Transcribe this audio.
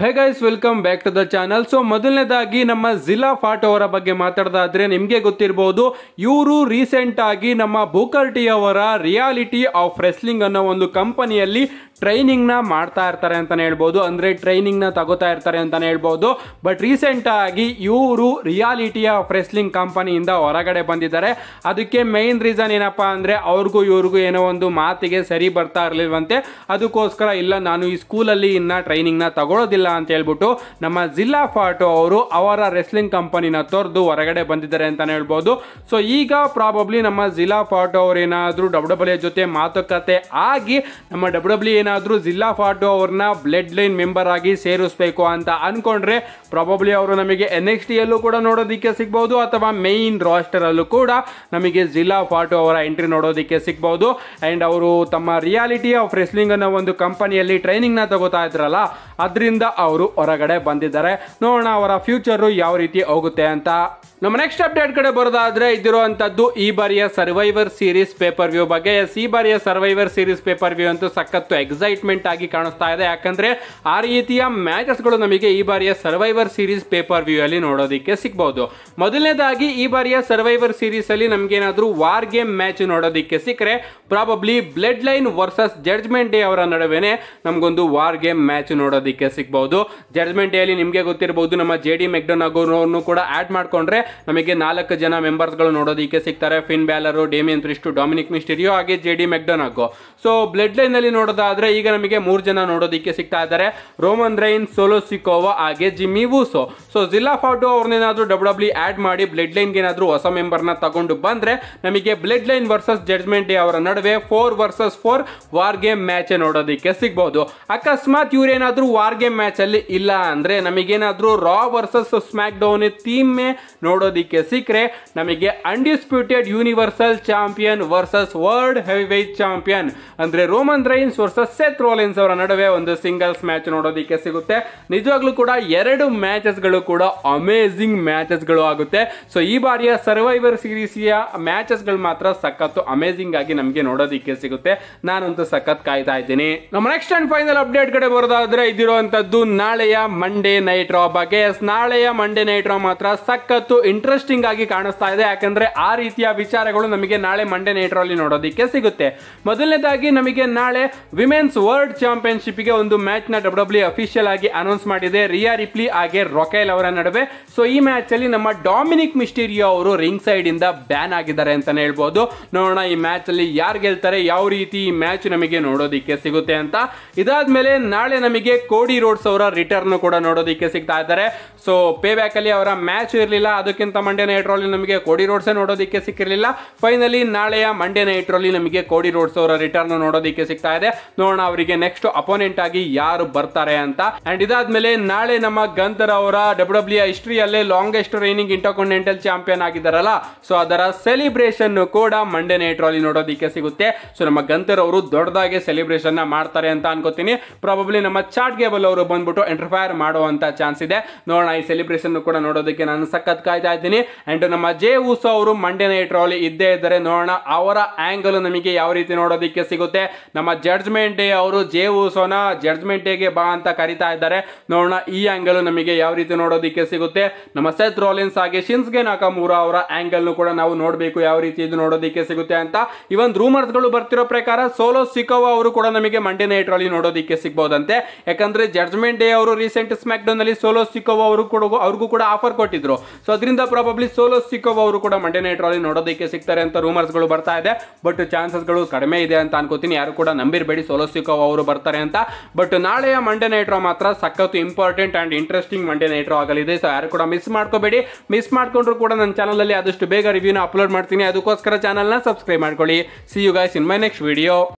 hey guys welcome back to the channel so ಮೊದಲನೇದಾಗಿ ನಮ್ಮ ಜಿಲ್ಲಾ ಫಾಟ್ ಅವರ ಬಗ್ಗೆ ಮಾತಾಡೋದಾದ್ರೆ ನಿಮಗೆ ಗೊತ್ತಿರ್ಬೋದು ಇವರು ರೀಸೆಂಟ್ ಆಗಿ ನಮ್ಮ ಭೂಕರ್ಟಿ ಅವರ ರಿಯಾಲಿಟಿ ಆಫ್ ರೆಸ್ಲಿಂಗ್ ಅನ್ನೋ ಒಂದು ಕಂಪನಿಯಲ್ಲಿ ಟ್ರೈನಿಂಗ್ನ ಮಾಡ್ತಾ ಇರ್ತಾರೆ ಅಂತಲೇ ಹೇಳ್ಬೋದು ಅಂದರೆ ಟ್ರೈನಿಂಗ್ನ ತಗೋತಾ ಇರ್ತಾರೆ ಅಂತಲೇ ಹೇಳ್ಬೋದು ಬಟ್ ರೀಸೆಂಟಾಗಿ ಇವರು ರಿಯಾಲಿಟಿ ಆಫ್ ರೆಸ್ಲಿಂಗ್ ಕಂಪನಿಯಿಂದ ಹೊರಗಡೆ ಬಂದಿದ್ದಾರೆ ಅದಕ್ಕೆ ಮೈನ್ ರೀಸನ್ ಏನಪ್ಪ ಅಂದರೆ ಅವ್ರಿಗೂ ಇವ್ರಿಗೂ ಏನೋ ಒಂದು ಮಾತಿಗೆ ಸರಿ ಬರ್ತಾ ಇರಲಿಲ್ವಂತೆ ಅದಕ್ಕೋಸ್ಕರ ಇಲ್ಲ ನಾನು ಈ ಸ್ಕೂಲಲ್ಲಿ ಇನ್ನು ಟ್ರೈನಿಂಗ್ನ ತಗೊಳ್ಳೋದಿಲ್ಲ ಅಂತ ಹೇಳ್ಬಿಟ್ಟು ನಮ್ಮ ಜಿಲ್ಲಾ ಫಾಟೋ ಅವರು ಅವರ ರೆಸ್ಲಿಂಗ್ ಕಂಪನಿನ ತೊರೆದು ಹೊರಗಡೆ ಬಂದಿದ್ದಾರೆ ಅಂತಾನೆ ಹೇಳ್ಬೋದು ಸೊ ಈಗ ಪ್ರಾಬಬ್ಲಿ ನಮ್ಮ ಜಿಲ್ಲಾ ಫಾಟೋ ಅವರು ಏನಾದರೂ ಡಬ್ಲ್ಯೂ ಡಬ್ಲ್ಯೂ e ಜೊತೆ ಮಾತುಕತೆ ಆಗಿ ನಮ್ಮ ಡಬ್ಲ್ಯೂ ಡಬ್ಲ್ಯೂ e ಏನಾದರೂ ಜಿಲ್ಲಾ ಫಾಟೋ ಅವ್ರನ್ನ ಬ್ಲಡ್ ಲೈನ್ ಮೆಂಬರ್ ಆಗಿ ಸೇರಿಸ್ಬೇಕು ಅಂತ ಅನ್ಕೊಂಡ್ರೆ ಪ್ರಾಬಬ್ಲಿ ಅವರು ನಮಗೆ ಎನ್ ಎಕ್ಸ್ ಟಿಯಲ್ಲೂ ಕೂಡ ನೋಡೋದಕ್ಕೆ ಸಿಗ್ಬೋದು ಅಥವಾ ಮೇಯ್ನ್ ರಾಸ್ಟರಲ್ಲೂ ಕೂಡ ನಮಗೆ ಜಿಲ್ಲಾ ಫಾಟೋ ಅವರ ಎಂಟ್ರಿ ನೋಡೋದಕ್ಕೆ ಸಿಗ್ಬೋದು ಆ್ಯಂಡ್ ಅವರು ತಮ್ಮ ರಿಯಾಲಿಟಿ ಆಫ್ ರೆಸ್ಲಿಂಗ್ ಅನ್ನೋ ಒಂದು ಕಂಪನಿಯಲ್ಲಿ ಟ್ರೈನಿಂಗ್ನ ತಗೋತಾ ಇದ್ರಲ್ಲ ಅದರಿಂದ ಅವರು ಹೊರಗಡೆ ಬಂದಿದ್ದಾರೆ ನೋಡೋಣ ಅವರ ಫ್ಯೂಚರ್ ಯಾವ ರೀತಿ ಹೋಗುತ್ತೆ ಅಂತ ನಮ್ಮ ನೆಕ್ಸ್ಟ್ ಅಪ್ಡೇಟ್ ಕಡೆ ಬರೋದಾದ್ರೆ ಇದಿರುವಂತದ್ದು ಈ ಬಾರಿಯ ಸರ್ವೈವರ್ ಸೀರೀಸ್ ಪೇಪರ್ ವ್ಯೂ ಬಗ್ಗೆ ಈ ಬಾರಿಯ ಸರ್ವೈವರ್ ಸೀರೀಸ್ ಪೇಪರ್ ವ್ಯೂ ಅಂತೂ ಸಖತ್ತು ಎಕ್ಸೈಟ್ಮೆಂಟ್ ಆಗಿ ಕಾಣಿಸ್ತಾ ಇದೆ ಯಾಕಂದ್ರೆ ಆ ರೀತಿಯ ಮ್ಯಾಚಸ್ಗಳು ನಮಗೆ ಈ ಬಾರಿಯ ಸರ್ವೈವರ್ ಸೀರೀಸ್ ಪೇಪರ್ ವ್ಯೂ ಅಲ್ಲಿ ನೋಡೋದಕ್ಕೆ ಸಿಗ್ಬಹುದು ಮೊದಲನೇದಾಗಿ ಈ ಬಾರಿಯ ಸರ್ವೈವರ್ ಸೀರೀಸ್ ಅಲ್ಲಿ ನಮ್ಗೆ ಏನಾದ್ರೂ ವಾರ್ ಗೇಮ್ ಮ್ಯಾಚ್ ನೋಡೋದಿಕ್ಕೆ ಸಿಕ್ಕರೆ probably bloodline versus judgment day ಅವರ ನಡುವೆ ನಮ್ಗೊಂದು ವಾರ್ ಗೇಮ್ ಮ್ಯಾಚ್ ನೋಡೋದಕ್ಕೆ ಸಿಗ್ಬಹುದು ಮಾಡ್ಕೋಬಹುದು ಜಡ್ಜ್ಮೆಂಟ್ ಅಲ್ಲಿ ನಿಮಗೆ ಗೊತ್ತಿರಬಹುದು ನಮ್ಮ ಜೆ ಡಿ ಕೂಡ ಆಡ್ ಮಾಡ್ಕೊಂಡ್ರೆ ನಮಗೆ ನಾಲ್ಕು ಜನ ಮೆಂಬರ್ಸ್ಗಳು ನೋಡೋದಿಕ್ಕೆ ಸಿಗ್ತಾರೆ Finn Balor Damian Priest Dominik Mysterio ಹಾಗೆ ಜೆ ಡಿ ಮೆಕ್ಡನ್ ಆಗೋ ಸೊ ಬ್ಲಡ್ ಲೈನ್ ನಲ್ಲಿ ನೋಡೋದಾದ್ರೆ ಈಗ ನಮಗೆ ಮೂರು ಜನ ನೋಡೋದಿಕ್ಕೆ ಸಿಗ್ತಾ ಇದ್ದಾರೆ ರೋಮನ್ ರೈನ್ ಸೋಲೋ ಸಿಕೋವಾ ಹಾಗೆ Jimmy Uso so Zilla Fatu ಅವ್ರನ್ನೇನಾದ್ರೂ ಡಬ್ಲ್ಯೂ ಡಬ್ಲ್ಯೂ ಆಡ್ ಮಾಡಿ ಬ್ಲಡ್ ಲೈನ್ಗೆ ಏನಾದ್ರೂ ಹೊಸ ಮೆಂಬರ್ನ ತಗೊಂಡು ಬಂದ್ರೆ ನಮಗೆ bloodline versus judgment day ಅವರ ನಡುವೆ four versus four war game match ನೋಡೋದಕ್ಕೆ ಸಿಗ್ಬಹುದು ಅಕಸ್ಮಾತ್ ಇವ್ರೇನಾದ್ರೂ ವಾರ್ ಗೇಮ್ ಮ್ಯಾಚ್ ಮ್ಯಾಚಲ್ಲಿ ಇಲ್ಲ ಅಂದರೆ ನಮಗೇನಾದರೂ ರಾ ವರ್ಸಸ್ ಸ್ಮ್ಯಾಕ್ ಡೌನ್ ಥೀಮೇ ನೋಡೋದಕ್ಕೆ ಸಿಕ್ಕರೆ ನಮಗೆ undisputed universal champion versus world heavyweight champion ಅಂದ್ರೆ Roman Reigns versus Seth Rollins ಅವರ ನಡುವೆ ಒಂದು ಸಿಂಗಲ್ಸ್ ಮ್ಯಾಚ್ ನೋಡೋದಕ್ಕೆ ಸಿಗುತ್ತೆ ನಿಜವಾಗ್ಲೂ ಕೂಡ ಎರಡು ಗಳು ಕೂಡ ಅಮೇಝಿಂಗ್ ಮ್ಯಾಚಸ್ಗಳು ಆಗುತ್ತೆ ಸೊ ಈ ಬಾರಿಯ ಸರ್ವೈವರ್ ಸೀರೀಸಿಯ ಗಳು ಮಾತ್ರ ಸಖತ್ತು ಅಮೇಝಿಂಗ್ ಆಗಿ ನಮಗೆ ನೋಡೋದಕ್ಕೆ ಸಿಗುತ್ತೆ ನಾನಂತೂ ಸಖತ್ ಕಾಯ್ತಾ ಇದ್ದೀನಿ ನಮ್ಮ ನೆಕ್ಸ್ಟ್ ಅಂಡ್ ಫೈನಲ್ ಅಪ್ಡೇಟ್ ಕಡೆ ಬರೋದಾದ್ರೆ ಇದಿರುವಂತದ್ದು ನಾಳೆಯ ಮಂಡೇ ನೈಟ್ ರಾ ಬಗ್ಗೆ ನಾಳೆಯ ಮಂಡೇ ನೈಟ್ ರಾ ಮಾತ್ರ ಸಖತ್ತು ಇಂಟ್ರೆಸ್ಟಿಂಗ್ ಆಗಿ ಕಾಣಿಸ್ತಾ ಇದೆ ಯಾಕಂದ್ರೆ ಆ ರೀತಿಯ ವಿಚಾರಗಳು ನಮಗೆ ನಾಳೆ ಮಂಡೇ ನೈಟ್ ಅಲ್ಲಿ ನೋಡೋದಕ್ಕೆ ಸಿಗುತ್ತೆ ಮೊದಲನೇದಾಗಿ ನಮಗೆ ನಾಳೆ ವಿಮೆನ್ಸ್ ವರ್ಲ್ಡ್ ಚಾಂಪಿಯನ್ಶಿಪ್ ಗೆ ಒಂದು ಮ್ಯಾಚ್ ನ ಡಬ್ಲ್ಯೂ ಅಫಿಷಿಯಲ್ e ಆಗಿ ಅನೌನ್ಸ್ ಮಾಡಿದೆ ರಿಯಾ ರಿಪ್ಲಿ ಹಾಗೆ ರೊಕೈಲ್ ಅವರ ನಡುವೆ ಸೊ ಈ ಮ್ಯಾಚ್ ಅಲ್ಲಿ ನಮ್ಮ ಡಾಮಿನಿಕ್ ಮಿಸ್ಟೀರಿಯೋ ಅವರು ರಿಂಗ್ ಸೈಡ್ ಇಂದ ಬ್ಯಾನ್ ಆಗಿದ್ದಾರೆ ಅಂತಾನೆ ಹೇಳ್ಬಹುದು ನೋಡೋಣ ಈ ಮ್ಯಾಚ್ ಅಲ್ಲಿ ಯಾರು ಗೆಲ್ತಾರೆ ಯಾವ ರೀತಿ ಈ ಮ್ಯಾಚ್ ನಮಗೆ ನೋಡೋದಿಕ್ಕೆ ಸಿಗುತ್ತೆ ಅಂತ ಇದಾದ್ಮೇಲೆ ನಾಳೆ ನಮಗೆ ಕೋಡಿ ರೋಡ್ಸ್ ಅವರ ರಿಟರ್ನ್ ಕೂಡ ನೋಡೋದಕ್ಕೆ ಸಿಗ್ತಾ ಇದ್ದಾರೆ ಸೊ ಪೇ ಬ್ಯಾಕ್ ಅಲ್ಲಿ ಅವರ ಮ್ಯಾಚ್ ಇರಲಿಲ್ಲ ಅದಕ್ಕಿಂತ ಮಂಡ್ಯ ನೈಟ್ ರೋಲಿ ನಮಗೆ ಕೋಡಿ ರೋಡ್ಸ್ ನೋಡೋದಕ್ಕೆ ಸಿಕ್ಕಿರಲಿಲ್ಲ ಫೈನಲಿ ನಾಳೆಯ ಮಂಡ್ಯ ನೈಟ್ ರೋಲಿ ನಮಗೆ ಕೋಡಿ ರೋಡ್ಸ್ ಅವರ ರಿಟರ್ನ್ ನೋಡೋದಕ್ಕೆ ಸಿಗ್ತಾ ಇದೆ ನೋಡೋಣ ಅವರಿಗೆ ನೆಕ್ಸ್ಟ್ ಅಪೋನೆಂಟ್ ಆಗಿ ಯಾರು ಬರ್ತಾರೆ ಅಂತ ಅಂಡ್ ಇದಾದ್ಮೇಲೆ ನಾಳೆ ನಮ್ಮ ಗಂಧರ್ ಅವರ ಡಬ್ಲ್ಯೂ ಡಬ್ಲ್ಯೂ ಹಿಸ್ಟ್ರಿಯಲ್ಲೇ ಲಾಂಗೆಸ್ಟ್ ರೈನಿಂಗ್ ಇಂಟರ್ಕಾಂಟಿನೆಂಟಲ್ ಚಾಂಪಿಯನ್ ಆಗಿದ್ದಾರಲ್ಲ ಸೊ ಅದರ ಸೆಲೆಬ್ರೇಷನ್ ಕೂಡ ಮಂಡೆ ನೈಟ್ ರೋಲಿ ನೋಡೋದಕ್ಕೆ ಸಿಗುತ್ತೆ ಸೊ ನಮ್ಮ ಗಂಧರ್ ಅವರು ದೊಡ್ಡದಾಗಿ ಸೆಲೆಬ್ರೇಷನ್ ಮಾಡ್ತಾರೆ ಅಂತ ಅನ್ಕೋತೀನಿ ಪ್ರಾಬಬ್ಲಿ ನಮ್ಮ ಚಾಟ್ ಗೇಬಲ್ ಅವರು ಬಂದ್ಬಿಟ್ಟು ಇಂಟರ್ಫೈರ್ ಮಾಡುವಂತ ಚಾನ್ಸ್ ಇದೆ ನೋಡೋಣ ಈ ಸೆಲೆಬ್ರೇಷನ್ ಕೂಡ ನೋಡೋದಕ್ಕೆ ನಾನು ಸಖತ್ ಕಾಯ್ತಾ ಇದ್ದೀನಿ ಅಂಡ್ ನಮ್ಮ ಜೆ ಉಸೋ ಅವರು ಮಂಡೇ ನೈಟ್ ರೋಲಿ ಇದ್ದೇ ಇದ್ದಾರೆ ನೋಡೋಣ ಅವರ ಆಂಗಲ್ ನಮಗೆ ಯಾವ ರೀತಿ ನೋಡೋದಕ್ಕೆ ಸಿಗುತ್ತೆ ನಮ್ಮ ಜಡ್ಜ್ಮೆಂಟ್ ಡೇ ಅವರು ಜೆ ಉಸೋನ ಜಡ್ಜ್ಮೆಂಟ್ ಡೇಗೆ ಬಾ ಅಂತ ಕರಿತಾ ಇದ್ದಾರೆ ನೋಡೋಣ ಈ ಆಂಗಲ್ ನಮಗೆ ಯಾವ ರೀತಿ ನೋಡೋದಕ್ಕೆ ಸಿಗುತ್ತೆ ನಮ್ಮ ಸೆತ್ ರೋಲಿನ್ಸ್ ಹಾಗೆ ಶಿನ್ಸ್ಗೆ ನಾಕಮೂರ ಅವರ ಆಂಗಲ್ ಕೂಡ ನಾವು ನೋಡಬೇಕು ಯಾವ ರೀತಿ ಇದು ನೋಡೋದಕ್ಕೆ ಸಿಗುತ್ತೆ ಅಂತ ಇವನ್ ರೂಮರ್ಸ್ಗಳು ಬರ್ತಿರೋ ಪ್ರಕಾರ ಸೋಲೋ ಸಿಕೋವಾ ಅವರು ಕೂಡ ನಮಗೆ ಮಂಡೇ ನೈಟ್ ರೌಲಿ ನೋಡೋದಕ್ಕೆ ಸಿಗ್ಬೋದಂತೆ ಯಾಕಂದ್ರೆ ಜಡ್ಜ್ಮೆಂಟ್ ಜಡ್ಜ್ಮೆಂಟ್ ಡೇ ಅವರು ರೀಸೆಂಟ್ ಸ್ಮ್ಯಾಕ್ ಡೌನ್ ಅಲ್ಲಿ ಸೋಲೋ ಸಿಕ್ಕೋ ಅವರು ಕೂಡ ಅವ್ರಿಗೂ ಕೂಡ ಆಫರ್ ಕೊಟ್ಟಿದ್ರು ಸೊ ಅದರಿಂದ ಪ್ರಾಬಬ್ಲಿ ಸೋಲೋ ಸಿಕ್ಕೋ ಅವರು ಕೂಡ ಮಂಡೇ ನೈಟ್ ರಾಲಿ ನೋಡೋದಕ್ಕೆ ಸಿಗ್ತಾರೆ ಅಂತ ರೂಮರ್ಸ್ ಗಳು ಬರ್ತಾ ಇದೆ ಬಟ್ ಚಾನ್ಸಸ್ ಗಳು ಕಡಿಮೆ ಇದೆ ಅಂತ ಅನ್ಕೋತೀನಿ ಯಾರು ಕೂಡ ನಂಬಿರಬೇಡಿ ಸೋಲೋ ಸಿಕ್ಕೋ ಅವರು ಬರ್ತಾರೆ ಅಂತ ಬಟ್ ನಾಳೆಯ ಮಂಡೇ ನೈಟ್ ರಾ ಮಾತ್ರ ಸಖತ್ತು important and interesting Monday night Raw ಆಗಲಿದೆ ಸೊ ಯಾರು ಕೂಡ ಮಿಸ್ ಮಾಡ್ಕೋಬೇಡಿ ಮಿಸ್ ಮಾಡ್ಕೊಂಡ್ರು ಕೂಡ ನನ್ನ ಚಾನಲ್ ಅಲ್ಲಿ ಆದಷ್ಟು ಬೇಗ ರಿವ್ಯೂನ ಅಪ್ಲೋಡ್ ಮಾಡ್ತೀನಿ ಅದಕ್ಕೋಸ್ಕರ ಚಾನಲ್ನ ಸಬ್ಸ್ಕ್ರೈಬ್ ಮಾಡ್ಕೊಳ್ಳಿ see you guys in my next video